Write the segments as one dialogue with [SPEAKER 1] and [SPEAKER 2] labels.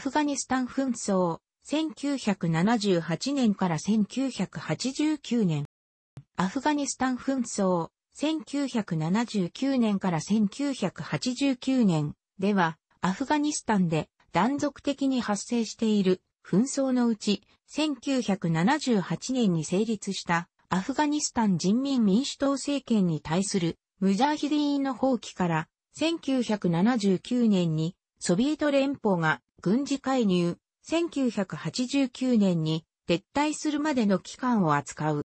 [SPEAKER 1] フガニスタン紛争、1978年から1989年。アフガニスタン紛争、1979年から1989年では、アフガニスタンで断続的に発生している紛争のうち、1978年に成立したアフガニスタン人民民主党政権に対するムジャーヒディーンの放棄から1979年にソビエト連邦が軍事介入、1989年に撤退するまでの期間を扱う。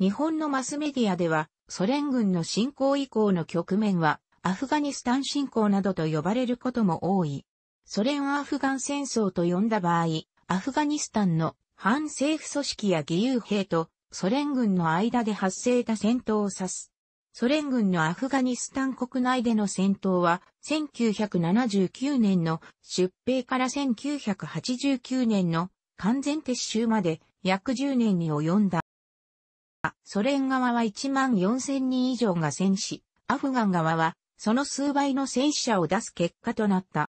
[SPEAKER 1] 日本のマスメディアでは、ソ連軍の侵攻以降の局面は、アフガニスタン侵攻などと呼ばれることも多い。ソ連アフガン戦争と呼んだ場合、アフガニスタンの反政府組織や義勇兵とソ連軍の間で発生した戦闘を指す。ソ連軍のアフガニスタン国内での戦闘は、1979年の出兵から1989年の完全撤収まで約10年に及んだ。ソ連側は1万4000人以上が戦死、アフガン側はその数倍の戦死者を出す結果となった。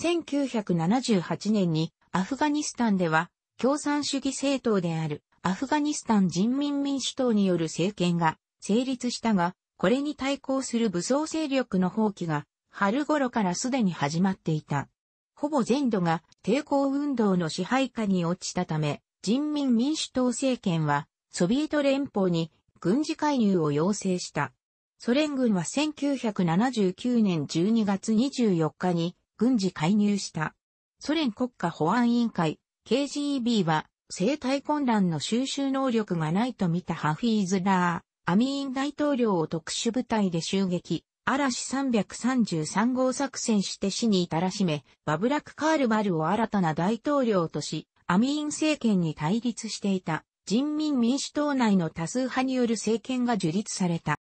[SPEAKER 1] 1978年にアフガニスタンでは共産主義政党であるアフガニスタン人民民主党による政権が成立したが、これに対抗する武装勢力の放棄が春頃からすでに始まっていた。ほぼ全土が抵抗運動の支配下に落ちたため、人民民主党政権はソビエト連邦に軍事介入を要請した。ソ連軍は1979年12月24日に軍事介入した。ソ連国家保安委員会 KGB は生態混乱の収集能力がないと見たハフィーズラー、アミーン大統領を特殊部隊で襲撃、嵐333号作戦して死に至らしめ、バブラク・カールバルを新たな大統領とし、アミーン政権に対立していた人民民主党内の多数派による政権が樹立された。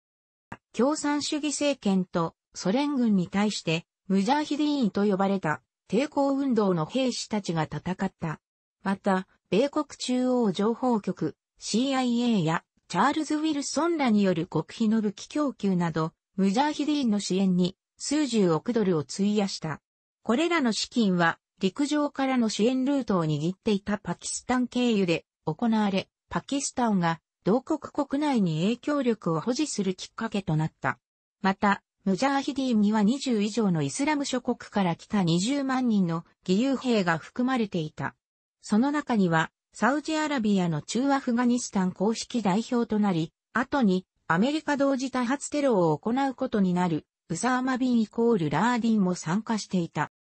[SPEAKER 1] 共産主義政権とソ連軍に対してムジャーヒディーンと呼ばれた抵抗運動の兵士たちが戦った。また、米国中央情報局 CIA やチャールズ・ウィルソンらによる国費の武器供給など、ムジャーヒディンの支援に数十億ドルを費やした。これらの資金は、陸上からの支援ルートを握っていたパキスタン経由で行われ、パキスタンが同国国内に影響力を保持するきっかけとなった。また、ムジャーヒディンには20以上のイスラム諸国から来た20万人の義勇兵が含まれていた。その中にはサウジアラビアの中アフガニスタン公式代表となり、後にアメリカ同時多発テロを行うことになるウサーマビンイコールラーディンも参加していた。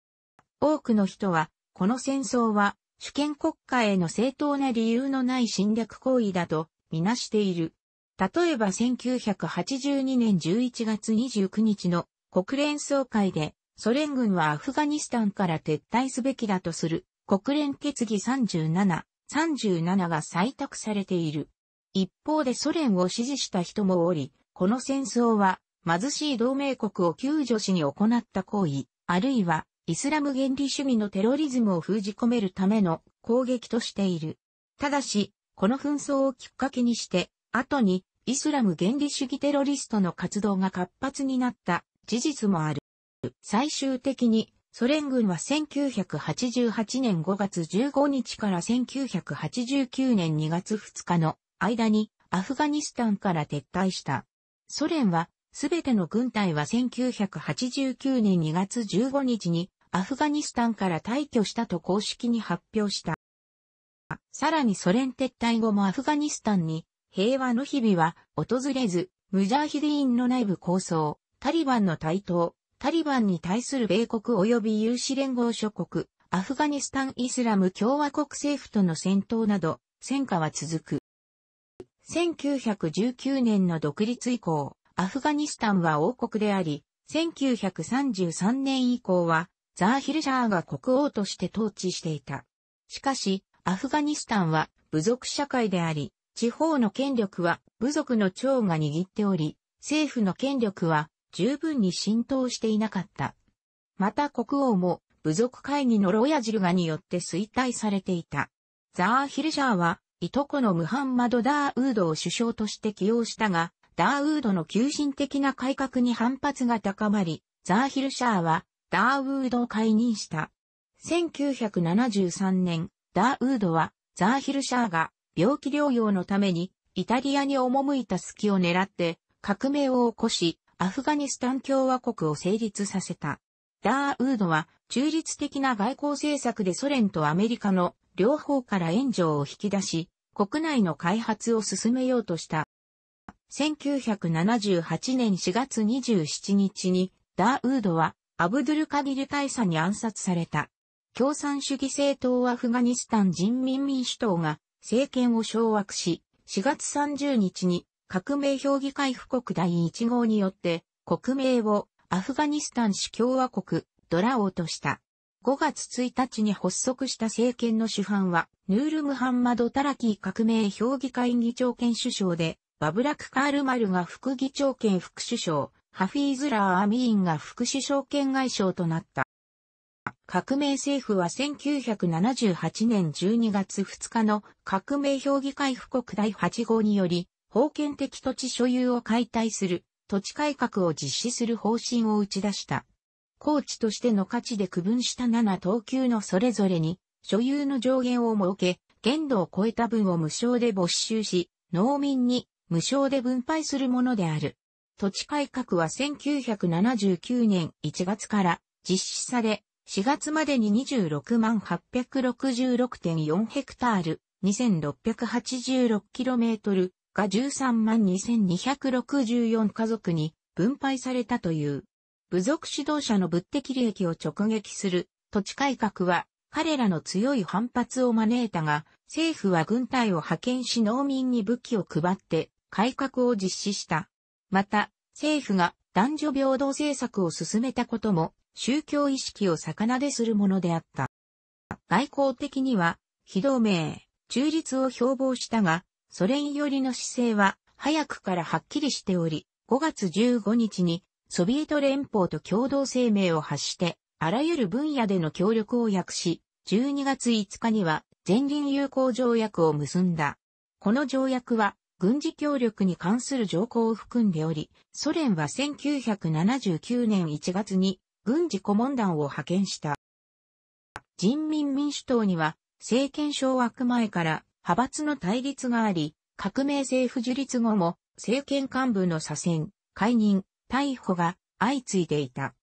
[SPEAKER 1] 多くの人は、この戦争は主権国家への正当な理由のない侵略行為だとみなしている。例えば1982年11月29日の国連総会でソ連軍はアフガニスタンから撤退すべきだとする国連決議37 37が採択されている。一方でソ連を支持した人もおり、この戦争は貧しい同盟国を救助しに行った行為、あるいはイスラム原理主義のテロリズムを封じ込めるための攻撃としている。ただし、この紛争をきっかけにして、後にイスラム原理主義テロリストの活動が活発になった事実もある。最終的にソ連軍は1988年5月15日から1989年2月2日の間にアフガニスタンから撤退した。ソ連はすべての軍隊は1989年2月15日にアフガニスタンから退去したと公式に発表した。さらにソ連撤退後もアフガニスタンに平和の日々は訪れず、ムジャーヒディーンの内部抗争、タリバンの台頭、タリバンに対する米国及び有志連合諸国、アフガニスタン・イスラム共和国政府との戦闘など、戦火は続く。1919年の独立以降、アフガニスタンは王国であり、1933年以降は、ザーヒルシャーが国王として統治していた。しかし、アフガニスタンは部族社会であり、地方の権力は部族の長が握っており、政府の権力は十分に浸透していなかった。また国王も部族会議のロヤジルガによって衰退されていた。ザー・ヒルジャーは、いとこのムハンマド・ダーウードを首相として起用したが、ダーウードの急進的な改革に反発が高まり、ザー・ヒルシャーは、ダーウードを解任した。1973年、ダーウードは、ザーヒルシャーが病気療養のためにイタリアに赴いた隙を狙って革命を起こし、アフガニスタン共和国を成立させた。ダーウードは中立的な外交政策でソ連とアメリカの両方から援助を引き出し、国内の開発を進めようとした。1978年4月27日にダーウードはアブドゥルカディル大佐に暗殺された。共産主義政党アフガニスタン人民民主党が政権を掌握し、4月30日に革命評議会布告第1号によって、国名をアフガニスタン市共和国、ドラオとした。5月1日に発足した政権の主犯は、ヌール・ムハンマド・タラキー革命評議会議長兼首相で、バブラク・カール・マルが副議長兼副首相、ハフィーズラー・アミーンが副首相兼外相となった。革命政府は1978年12月2日の革命評議会布告第8号により、封建的土地所有を解体する、土地改革を実施する方針を打ち出した。高地としての価値で区分した7等級のそれぞれに、所有の上限を設け、限度を超えた分を無償で没収し、農民に無償で分配するものである。土地改革は1979年1月から実施され、4月までに26万866.4ヘクタール、2686キロメートルが13万2264家族に分配されたという。部族指導者の物的利益を直撃する土地改革は彼らの強い反発を招いたが、政府は軍隊を派遣し農民に武器を配って改革を実施した。また、政府が男女平等政策を進めたことも宗教意識を逆なでするものであった。外交的には、非同盟、中立を標榜したが、ソ連寄りの姿勢は早くからはっきりしており、5月15日にソビエト連邦と共同声明を発して、あらゆる分野での協力を約し、12月5日には全輪友好条約を結んだ。この条約は軍事協力に関する条項を含んでおり、ソ連は1979年1月に軍事顧問団を派遣した。人民民主党には政権掌握前から派閥の対立があり、革命政府樹立後も政権幹部の左遷、解任、逮捕が相次いでいた。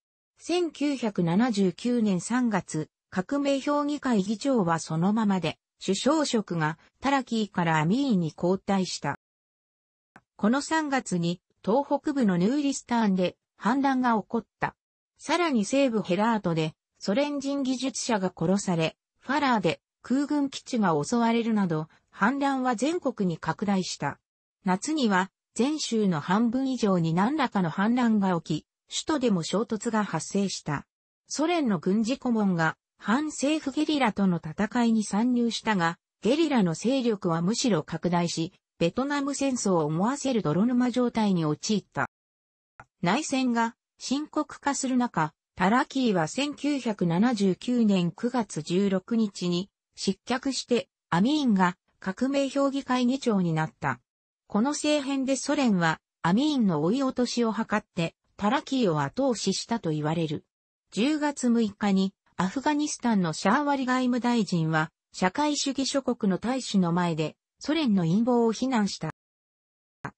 [SPEAKER 1] 1979年3月、革命評議会議長はそのままで、首相職がタラキーからアミーに交代した。この3月に東北部のヌーリスターンで反乱が起こった。さらに西部ヘラートでソ連人技術者が殺され、ファラーで空軍基地が襲われるなど、反乱は全国に拡大した。夏には、全州の半分以上に何らかの反乱が起き、首都でも衝突が発生した。ソ連の軍事顧問が反政府ゲリラとの戦いに参入したが、ゲリラの勢力はむしろ拡大し、ベトナム戦争を思わせる泥沼状態に陥った。内戦が深刻化する中、タラキーは1979年9月16日に失脚して、アミーンが革命評議会議長になった。この政変でソ連は、アミーンの追い落としを図って、タラキーを後押ししたと言われる。10月6日に、アフガニスタンのシャーワリ外務大臣は、社会主義諸国の大使の前で、ソ連の陰謀を非難した。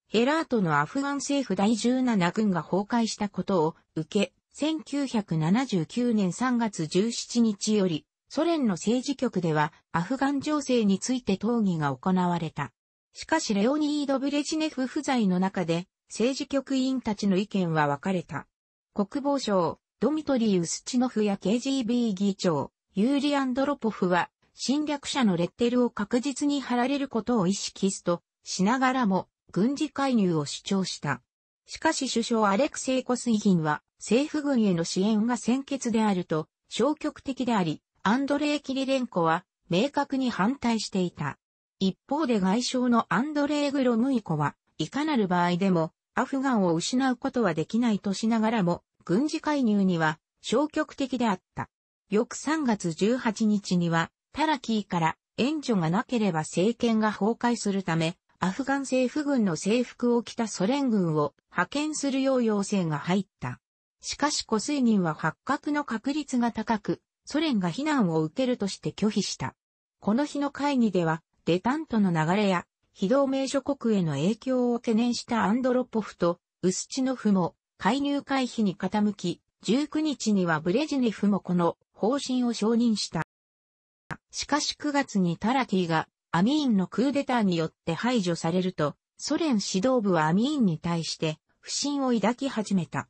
[SPEAKER 1] ヘラートのアフガン政府第17軍が崩壊したことを受け、1979年3月17日より、ソ連の政治局ではアフガン情勢について討議が行われた。しかしレオニード・ブレジネフ不在の中で政治局員たちの意見は分かれた。国防省、ドミトリー・ウスチノフや KGB 議長、ユーリ・アンドロポフは侵略者のレッテルを確実に貼られることを意識すとしながらも軍事介入を主張した。しかし首相アレクセイ・コスイヒンは政府軍への支援が先決であると消極的であり、アンドレイ・キリレンコは明確に反対していた。一方で外相のアンドレイ・グロムイコは、いかなる場合でもアフガンを失うことはできないとしながらも、軍事介入には消極的であった。翌3月18日には、タラキーから援助がなければ政権が崩壊するため、アフガン政府軍の制服を着たソ連軍を派遣するよう要請が入った。しかし湖水人は発覚の確率が高く、ソ連が非難を受けるとして拒否した。この日の会議では、デタントの流れや、非同盟諸国への影響を懸念したアンドロポフと、ウスチノフも、介入回避に傾き、19日にはブレジネフもこの方針を承認した。しかし9月にタラティがアミーンのクーデターによって排除されると、ソ連指導部はアミーンに対して不信を抱き始めた。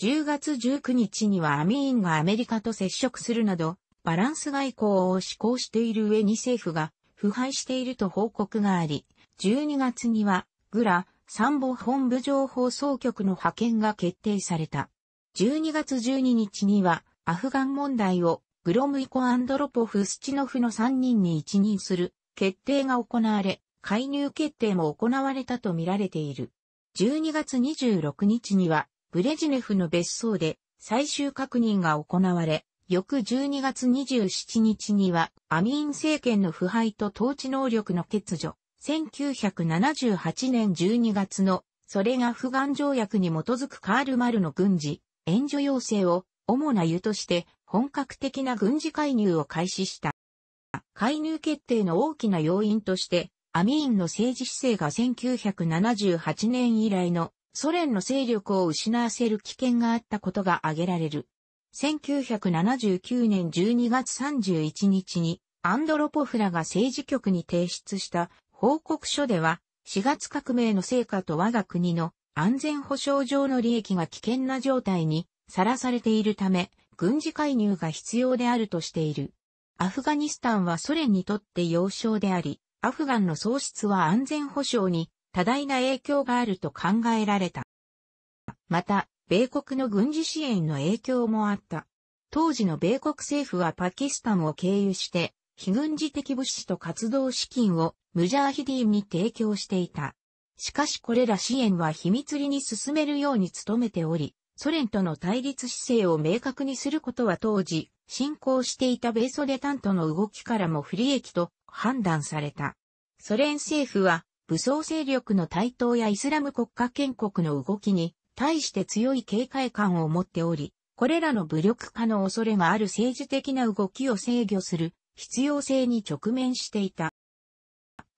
[SPEAKER 1] 10月19日にはアミーンがアメリカと接触するなど、バランス外交を施行している上に政府が腐敗していると報告があり、12月には、グラ、参謀本部情報総局の派遣が決定された。12月12日には、アフガン問題をグロムイコアンドロポフ・スチノフの3人に一任する決定が行われ、介入決定も行われたとみられている。12月26日には、ブレジネフの別荘で最終確認が行われ、翌12月27日にはアミーン政権の腐敗と統治能力の欠如、1978年12月のそれが不願条約に基づくカール・マルの軍事、援助要請を主な湯として本格的な軍事介入を開始した。介入決定の大きな要因として、アミーンの政治姿勢が1978年以来のソ連の勢力を失わせる危険があったことが挙げられる。1979年12月31日にアンドロポフラが政治局に提出した報告書では、4月革命の成果と我が国の安全保障上の利益が危険な状態にさらされているため、軍事介入が必要であるとしている。アフガニスタンはソ連にとって要衝であり、アフガンの喪失は安全保障に多大な影響があると考えられた。また、米国の軍事支援の影響もあった。当時の米国政府はパキスタンを経由して、非軍事的物資と活動資金をムジャーヒディンに提供していた。しかしこれら支援は秘密裏に進めるように努めており、ソ連との対立姿勢を明確にすることは当時、進行していた米ソデタントの動きからも不利益と判断された。ソ連政府は武装勢力の台頭やイスラム国家建国の動きに対して強い警戒感を持っており、これらの武力化の恐れがある政治的な動きを制御する必要性に直面していた。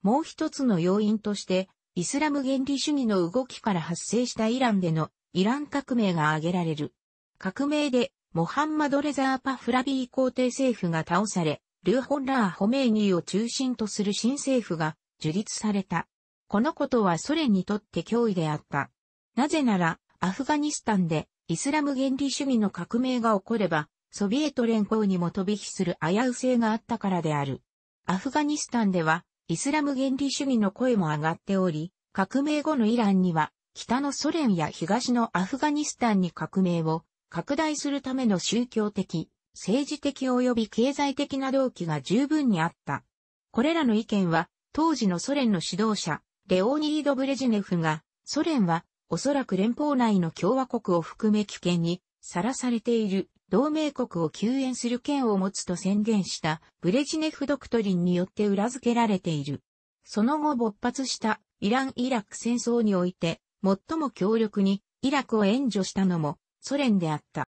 [SPEAKER 1] もう一つの要因として、イスラム原理主義の動きから発生したイランでのイラン革命が挙げられる。革命でモハンマド・レザー・パ・フラビー皇帝政府が倒され、ルーホンラー・ホメイニーを中心とする新政府が樹立された。このことはソ連にとって脅威であった。なぜなら、アフガニスタンでイスラム原理主義の革命が起これば、ソビエト連邦にも飛び火する危う性があったからである。アフガニスタンでは、イスラム原理主義の声も上がっており、革命後のイランには、北のソ連や東のアフガニスタンに革命を拡大するための宗教的、政治的及び経済的な動機が十分にあった。これらの意見は、当時のソ連の指導者、レオニード・ブレジネフが、ソ連は、おそらく連邦内の共和国を含め危険に、さらされている、同盟国を救援する権を持つと宣言した、ブレジネフ・ドクトリンによって裏付けられている。その後勃発した、イラン・イラク戦争において、最も強力に、イラクを援助したのも、ソ連であった。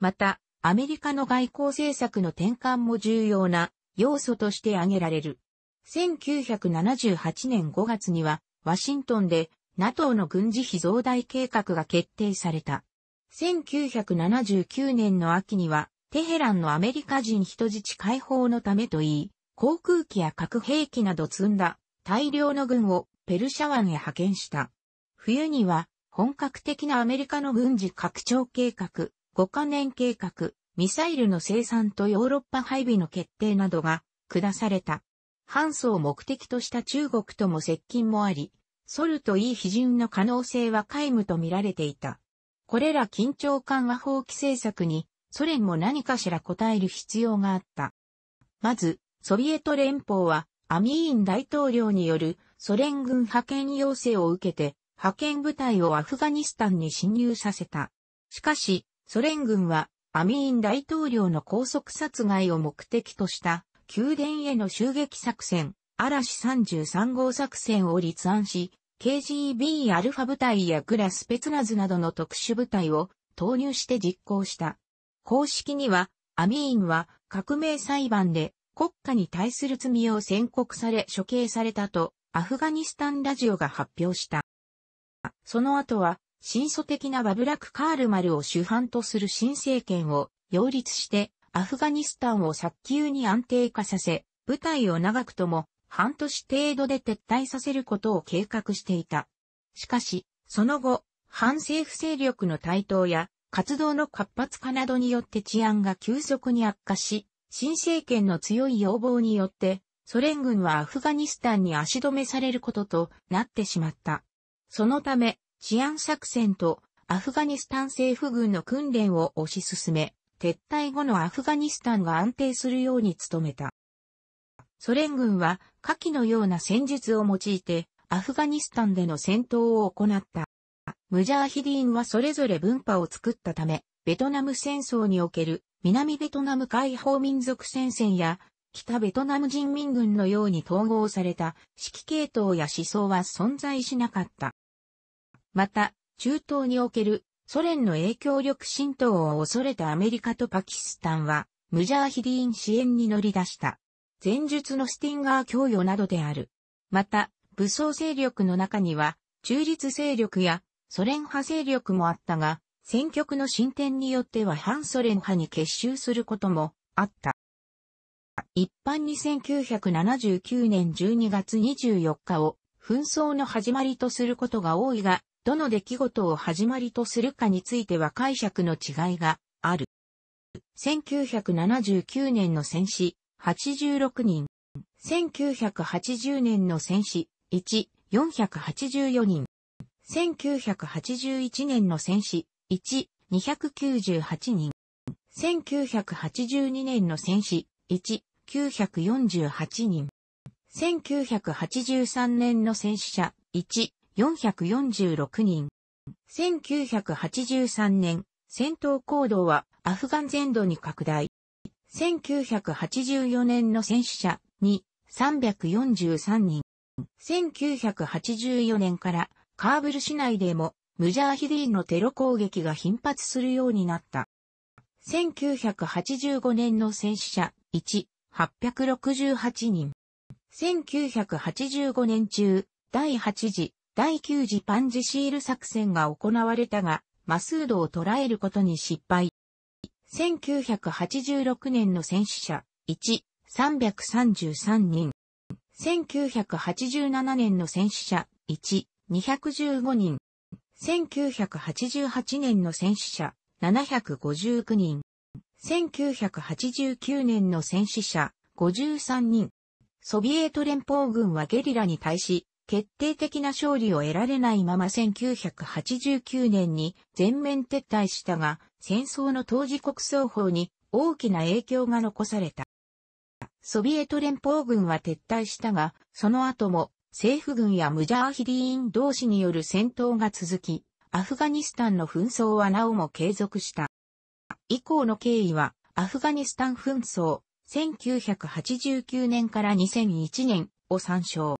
[SPEAKER 1] また、アメリカの外交政策の転換も重要な要素として挙げられる。1978年5月には、ワシントンで NATO の軍事費増大計画が決定された。1979年の秋には、テヘランのアメリカ人人質解放のためといい、航空機や核兵器など積んだ大量の軍をペルシャ湾へ派遣した。冬には本格的なアメリカの軍事拡張計画、5カ年計画、ミサイルの生産とヨーロッパ配備の決定などが下された。反祖を目的とした中国とも接近もあり、ソルとイい批准の可能性は皆無と見られていた。これら緊張緩和法規政策に、ソ連も何かしら応える必要があった。まず、ソビエト連邦は、アミーン大統領によるソ連軍派遣要請を受けて、派遣部隊をアフガニスタンに侵入させた。しかし、ソ連軍は、アミーン大統領の拘束殺害を目的とした宮殿への襲撃作戦、嵐33号作戦を立案し、KGB アルファ部隊やグラスペツナズなどの特殊部隊を投入して実行した。公式には、アミーンは革命裁判で国家に対する罪を宣告され処刑されたとアフガニスタンラジオが発表した。その後は、新祖的なバブラク・カールマルを主犯とする新政権を擁立してアフガニスタンを早急に安定化させ、部隊を長くとも半年程度で撤退させることを計画していた。しかし、その後、反政府勢力の台頭や活動の活発化などによって治安が急速に悪化し、新政権の強い要望によって、ソ連軍はアフガニスタンに足止めされることとなってしまった。そのため、治安作戦とアフガニスタン政府軍の訓練を推し進め、撤退後のアフガニスタンが安定するように努めた。ソ連軍は下記のような戦術を用いてアフガニスタンでの戦闘を行った。ムジャーヒディーンはそれぞれ分派を作ったため、ベトナム戦争における南ベトナム解放民族戦線や北ベトナム人民軍のように統合された指揮系統や思想は存在しなかった。また、中東におけるソ連の影響力浸透を恐れたアメリカとパキスタンは、ムジャーヒディーン支援に乗り出した。前述のスティンガー供与などである。また、武装勢力の中には、中立勢力やソ連派勢力もあったが、戦局の進展によっては反ソ連派に結集することもあった。一般に1979年12月24日を紛争の始まりとすることが多いが、どの出来事を始まりとするかについては解釈の違いがある。1979年の戦死86人、1980年の戦死1、484人、1981年の戦死1、298人、1982年の戦死1、948人、1983年の戦死者1、446人。1983年、戦闘行動はアフガン全土に拡大。1984年の戦死者に343人。1984年からカーブル市内でもムジャーヒディのテロ攻撃が頻発するようになった。1985年の戦死者1、868人。1985年中、第8次第9次パンジシール作戦が行われたが、マスードを捕らえることに失敗。1986年の戦死者、1、333人。1987年の戦死者、1、215人。1988年の戦死者、759人。1989年の戦死者、53人。ソビエト連邦軍はゲリラに対し、決定的な勝利を得られないまま1989年に全面撤退したが、戦争の当時国葬法に大きな影響が残された。ソビエト連邦軍は撤退したが、その後も政府軍やムジャーヒリーン同士による戦闘が続き、アフガニスタンの紛争はなおも継続した。以降の経緯は、アフガニスタン紛争、1989年から2001年を参照。